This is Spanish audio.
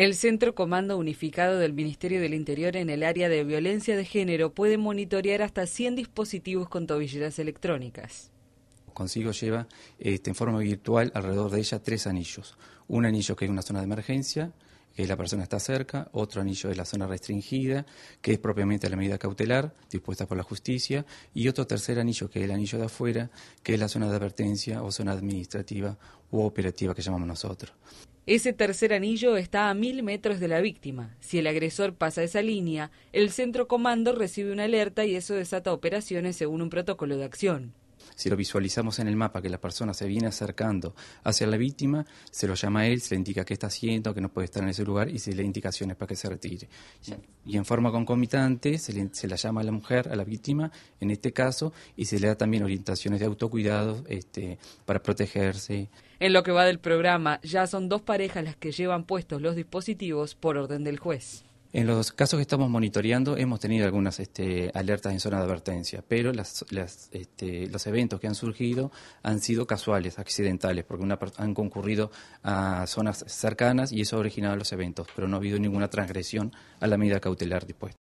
El Centro Comando Unificado del Ministerio del Interior en el área de violencia de género puede monitorear hasta 100 dispositivos con tobilleras electrónicas. Consigo lleva este, en forma virtual alrededor de ella tres anillos. Un anillo que es una zona de emergencia, que la persona está cerca, otro anillo es la zona restringida, que es propiamente la medida cautelar dispuesta por la justicia, y otro tercer anillo, que es el anillo de afuera, que es la zona de advertencia o zona administrativa u operativa que llamamos nosotros. Ese tercer anillo está a mil metros de la víctima. Si el agresor pasa esa línea, el centro comando recibe una alerta y eso desata operaciones según un protocolo de acción. Si lo visualizamos en el mapa, que la persona se viene acercando hacia la víctima, se lo llama a él, se le indica qué está haciendo, que no puede estar en ese lugar y se le da indicaciones para que se retire. Y en forma concomitante se, le, la llama a la mujer, a la víctima, en este caso, y se le da también orientaciones de autocuidado este, para protegerse. En lo que va del programa, ya son dos parejas las que llevan puestos los dispositivos por orden del juez. En los casos que estamos monitoreando hemos tenido algunas este, alertas en zona de advertencia, pero las, este, los eventos que han surgido han sido casuales, accidentales, porque han concurrido a zonas cercanas y eso ha originado los eventos, pero no ha habido ninguna transgresión a la medida cautelar dispuesta.